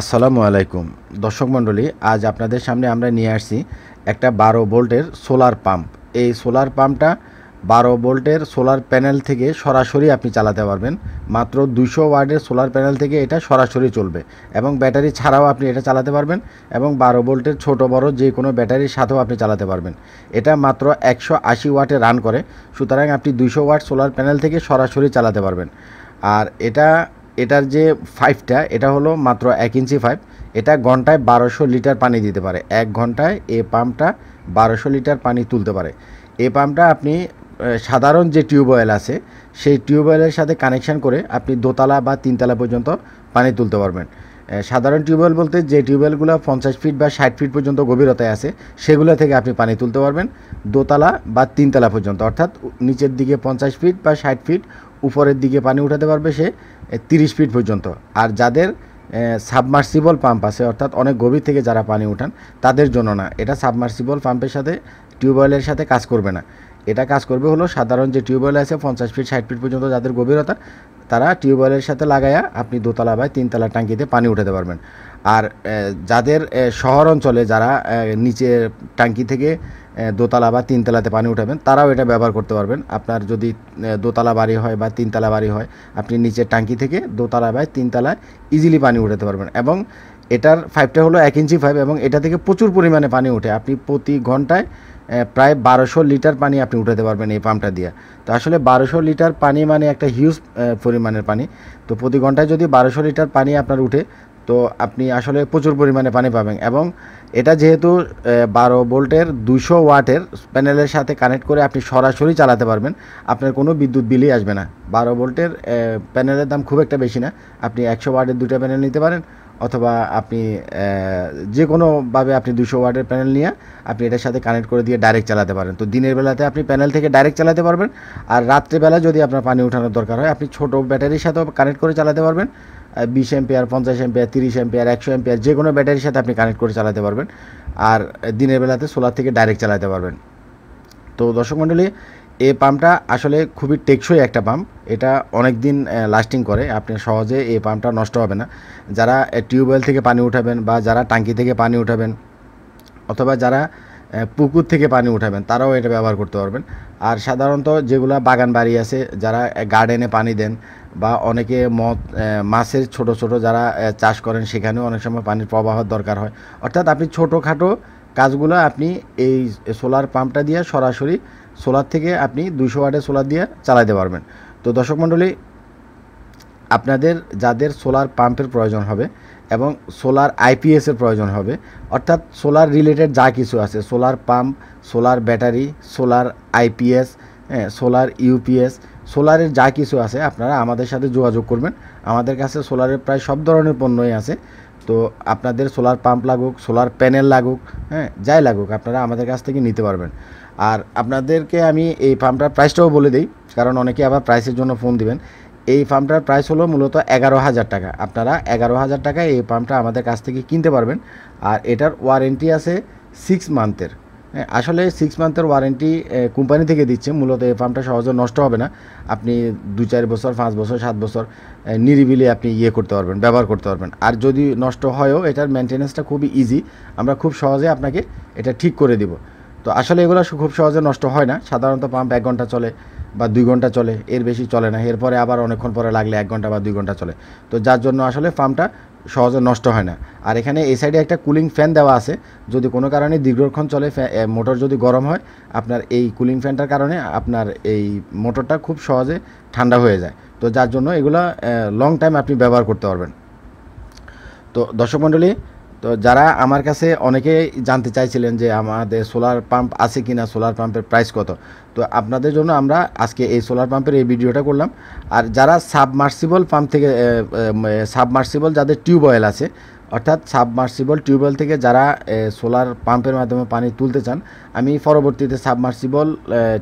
আসসালামু আলাইকুম দর্শক মণ্ডলী আজ আপনাদের সামনে আমরা নিয়ে আসছি একটা বারো ভোল্টের সোলার পাম্প এই সোলার পাম্পটা বারো ভোল্টের সোলার প্যানেল থেকে সরাসরি আপনি চালাতে পারবেন মাত্র দুশো ওয়ার্ডের সোলার প্যানেল থেকে এটা সরাসরি চলবে এবং ব্যাটারি ছাড়াও আপনি এটা চালাতে পারবেন এবং বারো ভোল্টের ছোট বড় যে কোনো ব্যাটারির সাথেও আপনি চালাতে পারবেন এটা মাত্র একশো আশি ওয়াটে রান করে সুতরাং আপনি দুশো ওয়াট সোলার প্যানেল থেকে সরাসরি চালাতে পারবেন আর এটা এটার যে ফাইভটা এটা হলো মাত্র এক ইঞ্চি ফাইভ এটা ঘন্টায় বারোশো লিটার পানি দিতে পারে এক ঘন্টায় এ পাম্পটা বারোশো লিটার পানি তুলতে পারে এ পাম্পটা আপনি সাধারণ যে টিউবওয়েল আছে সেই টিউবওয়েলের সাথে কানেকশান করে আপনি দোতলা বা তিনতলা পর্যন্ত পানি তুলতে পারবেন সাধারণ টিউবওয়েল বলতে যে টিউবওয়েলগুলো পঞ্চাশ ফিট বা ষাট ফিট পর্যন্ত গভীরতায় আছে সেগুলো থেকে আপনি পানি তুলতে পারবেন দোতলা বা তিনতলা পর্যন্ত অর্থাৎ নিচের দিকে পঞ্চাশ ফিট বা ষাট ফিট উপরের দিকে পানি উঠাতে পারবে সে তিরিশ ফিট পর্যন্ত আর যাদের সাবমার্সিবল পাম্প আছে অর্থাৎ অনেক গভীর থেকে যারা পানি উঠান তাদের জন্য না এটা সাবমার্সিবল পাম্পের সাথে টিউবওয়েলের সাথে কাজ করবে না এটা কাজ করবে হলো সাধারণ যে টিউবওয়েল আছে পঞ্চাশ ফিট ষাট ফিট পর্যন্ত যাদের গভীরতা তারা টিউবওয়েলের সাথে লাগায়া আপনি দোতলা বা তিনতলা ট্যাঙ্কিতে পানি উঠাতে পারবেন আর যাদের শহর অঞ্চলে যারা নিচের ট্যাঙ্কি থেকে দোতলা বা তিনতলাতে পানি উঠাবেন তারাও এটা ব্যবহার করতে পারবেন আপনার যদি দোতলা বাড়ি হয় বা তিনতলা বাড়ি হয় আপনি নিচের টাঙ্কি থেকে দোতলা বা তিনতলায় ইজিলি পানি উঠাতে পারবেন এবং এটার পাইপটা হলো এক ইঞ্চি পাইপ এবং এটা থেকে প্রচুর পরিমাণে পানি উঠে আপনি প্রতি ঘন্টায় প্রায় বারোশো লিটার পানি আপনি উঠাতে পারবেন এই পাম্পটা দিয়ে তো আসলে বারোশো লিটার পানি মানে একটা হিউজ পরিমাণের পানি তো প্রতি ঘন্টায় যদি বারোশো লিটার পানি আপনার উঠে তো আপনি আসলে প্রচুর পরিমাণে পানি পাবেন এবং এটা যেহেতু বারো ভোল্টের দুশো ওয়াটের প্যানেলের সাথে কানেক্ট করে আপনি সরাসরি চালাতে পারবেন আপনার কোনো বিদ্যুৎ বিলই আসবে না বারো ভোল্টের প্যানেলের দাম খুব একটা বেশি না আপনি একশো ওয়াটের দুটো প্যানেল নিতে পারেন অথবা আপনি যে কোনোভাবে আপনি দুশো ওয়াটের প্যানেল নিয়ে আপনি এটার সাথে কানেক্ট করে দিয়ে ডাইরেক্ট চালাতে পারেন তো দিনের বেলাতে আপনি প্যানেল থেকে ডাইরেক্ট চালাতে পারবেন আর রাত্রেবেলা যদি আপনার পানি ওঠানোর দরকার হয় আপনি ছোটো ব্যাটারির সাথেও কানেক্ট করে চালাতে পারবেন বিশ এম্পিয়ার পঞ্চাশ এম্পিয়ার তিরিশ এম্পিয়ার একশো এম্পিয়ার যে কোনো ব্যাটারির সাথে আপনি কানেক্ট করে চালাতে পারবেন আর দিনের বেলাতে সোলার থেকে ডাইরেক্ট চালাতে পারবেন তো দর্শক মণ্ডলী এই পাম্পটা আসলে খুবই টেকসই একটা পাম্প এটা অনেক দিন লাস্টিং করে আপনি সহজে এই পাম্পটা নষ্ট হবে না যারা টিউবওয়েল থেকে পানি উঠাবেন বা যারা টাঙ্কি থেকে পানি উঠাবেন অথবা যারা পুকুর থেকে পানি উঠাবেন তারাও এটা ব্যবহার করতে পারবেন আর সাধারণত যেগুলো বাগান বাড়ি আছে যারা গার্ডেনে পানি দেন বা অনেকে মদ মাছের ছোট ছোট যারা চাষ করেন সেখানেও অনেক সময় পানির প্রবাহের দরকার হয় অর্থাৎ আপনি ছোটোখাটো কাজগুলো আপনি এই সোলার পাম্পটা দিয়ে সরাসরি সোলার থেকে আপনি দুশো ওয়াটের সোলার দিয়ে চালাতে পারবেন তো দর্শক মণ্ডলী আপনাদের যাদের সোলার পাম্পের প্রয়োজন হবে এবং সোলার আইপিএসের প্রয়োজন হবে অর্থাৎ সোলার রিলেটেড যা কিছু আছে solar pump solar battery solar IPS হ্যাঁ, সোলার ইউপিএস সোলারের যা কিছু আছে আপনারা আমাদের সাথে যোগাযোগ করবেন আমাদের কাছে সোলারের প্রায় সব ধরনের পণ্যই আছে তো আপনাদের সোলার পাম্প লাগুক সোলার প্যানেল লাগুক হ্যাঁ যাই লাগুক আপনারা আমাদের কাছ থেকে নিতে পারবেন আর আপনাদেরকে আমি এই ফার্মটার প্রাইসটাও বলে দিই কারণ অনেকে আবার প্রাইসের জন্য ফোন দিবেন এই ফার্মটার প্রাইস হলো মূলত এগারো হাজার টাকা আপনারা এগারো হাজার টাকায় এই ফার্মটা আমাদের কাছ থেকে কিনতে পারবেন আর এটার ওয়ারেন্টি আছে সিক্স মান্থের হ্যাঁ, আসলে সিক্স মান্থের ওয়ারেন্টি কোম্পানি থেকে দিচ্ছে মূলত এই ফার্মটা সহজে নষ্ট হবে না আপনি দু চার বছর পাঁচ বছর সাত বছর নিরিবিলি আপনি ইয়ে করতে পারবেন ব্যবহার করতে পারবেন আর যদি নষ্ট হয়ও এটার মেনটেন্যান্সটা খুবই ইজি আমরা খুব সহজে আপনাকে এটা ঠিক করে দেবো তো আসলে এগুলো খুব সহজে নষ্ট হয় না সাধারণত পাম্প এক ঘন্টা চলে বা দুই ঘন্টা চলে এর বেশি চলে না এরপরে আবার অনেকক্ষণ পরে লাগলে এক ঘন্টা বা দুই ঘন্টা চলে তো যার জন্য আসলে পাম্পটা সহজে নষ্ট হয় না আর এখানে এই সাইডে একটা কুলিং ফ্যান দেওয়া আছে যদি কোনো কারণে দীর্ঘক্ষণ চলে মোটর যদি গরম হয় আপনার এই কুলিং ফ্যানটার কারণে আপনার এই মোটরটা খুব সহজে ঠান্ডা হয়ে যায় তো যার জন্য এগুলো লং টাইম আপনি ব্যবহার করতে পারবেন তো দর্শক মণ্ডলী তো যারা আমার কাছে অনেকে জানতে চাইছিলেন যে আমাদের সোলার পাম্প আছে কি না সোলার পাম্পের প্রাইস কত তো আপনাদের জন্য আমরা আজকে এই সোলার পাম্পের এই ভিডিওটা করলাম আর যারা সাবমার্সিবল পাম্প থেকে সাবমার্সিবল যাদের টিউবওয়েল আছে অর্থাৎ সাবমার্সিবল টিউবওয়েল থেকে যারা সোলার পাম্পের মাধ্যমে পানি তুলতে চান আমি পরবর্তীতে সাবমার্সিবল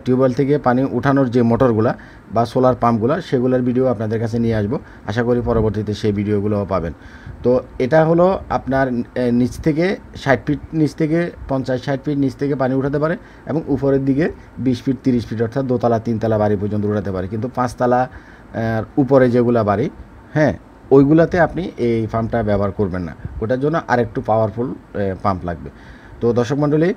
টিউবওয়েল থেকে পানি উঠানোর যে মোটরগুলো বা সোলার পাম্পগুলো সেগুলোর ভিডিও আপনাদের কাছে নিয়ে আসব আশা করি পরবর্তীতে সেই ভিডিওগুলোও পাবেন তো এটা হলো আপনার নিচ থেকে ষাট ফিট নিচ থেকে পঞ্চাশ ষাট ফিট নিচ থেকে পানি উঠাতে পারে এবং উপরের দিকে বিশ ফিট তিরিশ ফিট অর্থাৎ দোতলা তিনতলা বাড়ি পর্যন্ত উঠাতে পারে কিন্তু পাঁচতলা উপরে যেগুলো বাড়ি হ্যাঁ ওইগুলাতে আপনি এই পাম্পটা ব্যবহার করবেন না ওটার জন্য আরেকটু পাওয়ারফুল পাম্প লাগবে তো দর্শক মণ্ডলী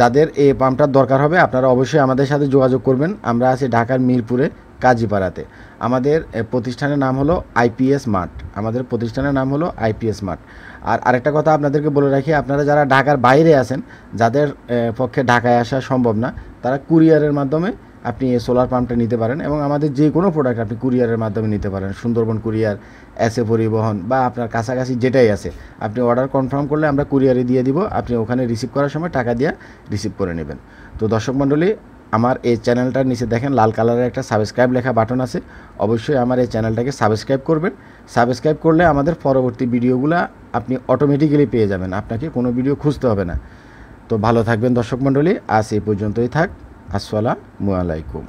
যাদের এই পাম্পটার দরকার হবে আপনারা অবশ্যই আমাদের সাথে যোগাযোগ করবেন আমরা আছি ঢাকার মিরপুরে কাজীপাড়াতে আমাদের প্রতিষ্ঠানের নাম হলো আইপিএস মার্ট আমাদের প্রতিষ্ঠানের নাম হলো আইপিএস মার্ট আর আরেকটা কথা আপনাদেরকে বলে রাখি আপনারা যারা ঢাকার বাইরে আছেন যাদের পক্ষে ঢাকায় আসা সম্ভব না তারা কুরিয়ারের মাধ্যমে আপনি এই সোলার পাম্পটা নিতে পারেন এবং আমাদের যে কোনো প্রোডাক্ট আপনি কুরিয়ারের মাধ্যমে নিতে পারেন সুন্দরবন কুরিয়ার এসে পরিবহন বা আপনার কাছাকাছি যেটাই আছে আপনি অর্ডার কনফার্ম করলে আমরা কুরিয়ারে দিয়ে দিব আপনি ওখানে রিসিভ করার সময় টাকা দিয়ে রিসিভ করে নেবেন তো দর্শক মণ্ডলী আমার এই চ্যানেলটার নিচে দেখেন লাল কালারের একটা সাবস্ক্রাইব লেখা বাটন আছে অবশ্যই আমার এই চ্যানেলটাকে সাবস্ক্রাইব করবেন সাবস্ক্রাইব করলে আমাদের পরবর্তী ভিডিওগুলো আপনি অটোমেটিক্যালি পেয়ে যাবেন আপনাকে কোনো ভিডিও খুঁজতে হবে না তো ভালো থাকবেন দর্শক মণ্ডলী আজ এই পর্যন্তই থাক আসসালামু আলাইকুম